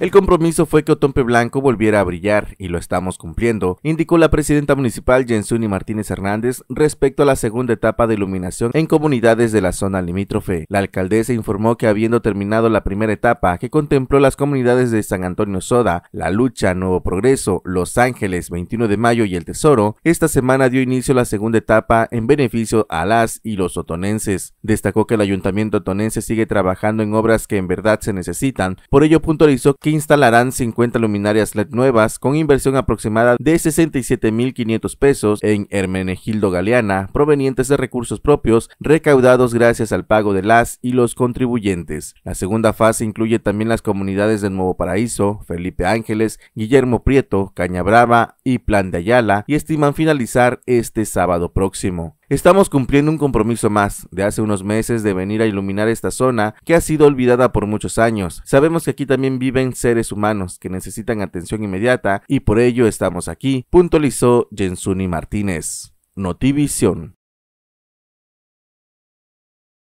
El compromiso fue que Otompe Blanco volviera a brillar y lo estamos cumpliendo, indicó la presidenta municipal Jensuni Martínez Hernández respecto a la segunda etapa de iluminación en comunidades de la zona limítrofe. La alcaldesa informó que habiendo terminado la primera etapa que contempló las comunidades de San Antonio Soda, La Lucha, Nuevo Progreso, Los Ángeles, 21 de Mayo y El Tesoro, esta semana dio inicio a la segunda etapa en beneficio a las y los otonenses. Destacó que el ayuntamiento otonense sigue trabajando en obras que en verdad se necesitan, por ello puntualizó que instalarán 50 luminarias LED nuevas con inversión aproximada de 67.500 pesos en Hermenegildo Galeana, provenientes de recursos propios recaudados gracias al pago de las y los contribuyentes. La segunda fase incluye también las comunidades de Nuevo Paraíso, Felipe Ángeles, Guillermo Prieto, Caña Brava, y Plan de Ayala y estiman finalizar este sábado próximo. Estamos cumpliendo un compromiso más de hace unos meses de venir a iluminar esta zona que ha sido olvidada por muchos años. Sabemos que aquí también viven seres humanos que necesitan atención inmediata y por ello estamos aquí, puntualizó Jensuni Martínez. Notivision.